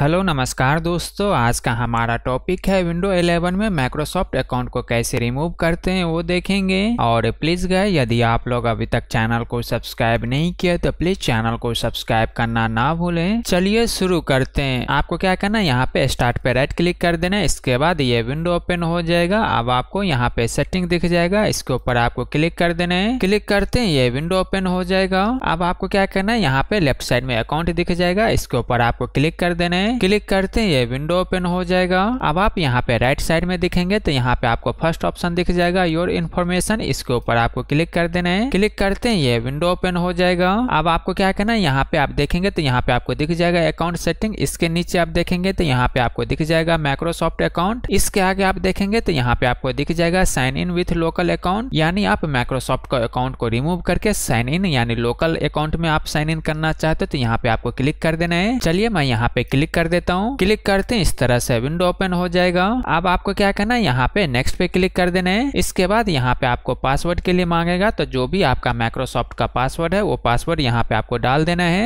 hello नमस्कार दोस्तों आज का हमारा टॉपिक है विंडो 11 में माइक्रोसॉफ्ट अकाउंट को कैसे रिमूव करते हैं वो देखेंगे और प्लीज़ गए यदि आप लोग अभी तक चैनल को सब्सक्राइब नहीं किया तो प्लीज़ चैनल को सब्सक्राइब करना ना भूलें चलिए शुरू करते हैं आपको क्या करना है यहाँ पे स्टार्ट पे राइट क्लिक कर देना इसके बाद ये विंडो ओपन हो जाएगा अब आपको यहाँ पे सेटिंग दिख जाएगा इसके ऊपर आपको क्लिक कर देना है क्लिक करते हैं ये विंडो ओपन हो जाएगा अब आपको क्या करना है यहाँ पे लेफ्ट साइड में अकाउंट दिख जाएगा इसके ऊपर आपको क्लिक कर देना है में क्लिक करते ही विंडो ओपन हो जाएगा अब आप यहाँ पे राइट साइड में दिखेंगे तो यहाँ पे आपको फर्स्ट ऑप्शन दिख जाएगा योर इन्फॉर्मेशन इसके ऊपर आपको क्लिक कर देना है क्लिक करते ही ये विंडो ओपन हो जाएगा अब आपको क्या करना है यहाँ पे आप देखेंगे तो यहाँ पे आपको दिख जाएगा अकाउंट सेटिंग इसके नीचे आप देखेंगे तो यहाँ पे आपको दिख जाएगा माइक्रोसॉफ्ट अकाउंट इसके आगे आप देखेंगे तो यहाँ पे आपको दिख जाएगा sign in with local account यानी आप माइक्रोसॉफ्ट का अकाउंट को रिमूव करके साइन इन यानी लोकल अकाउंट में आप साइन इन करना चाहते हो तो यहाँ पे आपको क्लिक कर देना है चलिए मैं यहाँ पे क्लिक कर देता हूँ क्लिक करते हैं इस तरह से विंडो ओपन हो जाएगा अब आपको क्या करना है यहाँ पे नेक्स्ट पे क्लिक कर देना है इसके बाद यहाँ पे आपको पासवर्ड के लिए मांगेगा तो जो भी आपका माइक्रोसॉफ्ट का पासवर्ड है वो पासवर्ड यहाँ पे आपको डाल देना है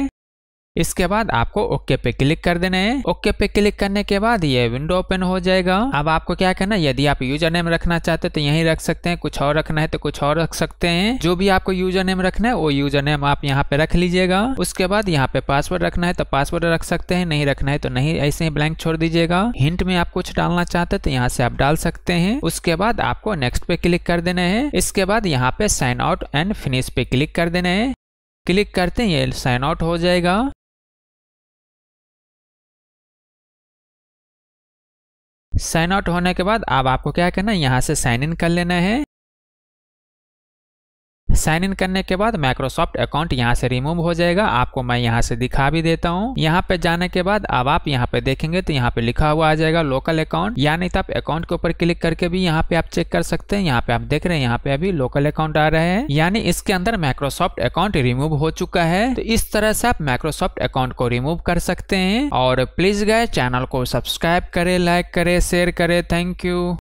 इसके बाद आपको ओके पे क्लिक कर देना है ओके पे क्लिक करने के बाद ये विंडो ओपन हो जाएगा अब आपको क्या करना है यदि आप यूजर नेम रखना चाहते हैं तो यहीं रख सकते हैं कुछ और रखना है तो कुछ और रख सकते हैं जो भी आपको यूजर नेम रखना है वो यूजर नेम आप यहाँ पे रख लीजिएगा उसके बाद यहाँ पे पासवर्ड रखना है तो पासवर्ड रख सकते हैं नहीं रखना है तो नहीं ऐसे ही ब्लैंक छोड़ दीजिएगा हिंट में आप कुछ डालना चाहते तो यहाँ से आप डाल सकते हैं उसके बाद आपको नेक्स्ट पे क्लिक कर देना है इसके बाद यहाँ पे साइन आउट एंड फिनिश पे क्लिक कर देना है क्लिक करते हैं ये साइन आउट हो जाएगा साइन आउट होने के बाद अब आपको क्या करना है यहाँ से साइन इन कर लेना है साइन इन करने के बाद माइक्रोसॉफ्ट अकाउंट यहाँ से रिमूव हो जाएगा आपको मैं यहाँ से दिखा भी देता हूँ यहाँ पे जाने के बाद अब आप यहाँ पे देखेंगे तो यहाँ पे लिखा हुआ आ जाएगा लोकल अकाउंट या नहीं तो आप अकाउंट के ऊपर क्लिक करके भी यहाँ पे आप चेक कर सकते हैं यहाँ पे आप देख रहे हैं यहाँ पे अभी लोकल अकाउंट आ रहे हैं यानी इसके अंदर माइक्रोसॉफ्ट अकाउंट रिमूव हो चुका है तो इस तरह से आप माइक्रोसॉफ्ट अकाउंट को रिमूव कर सकते हैं और प्लीज गए चैनल को सब्सक्राइब करे लाइक करे शेयर करे थैंक यू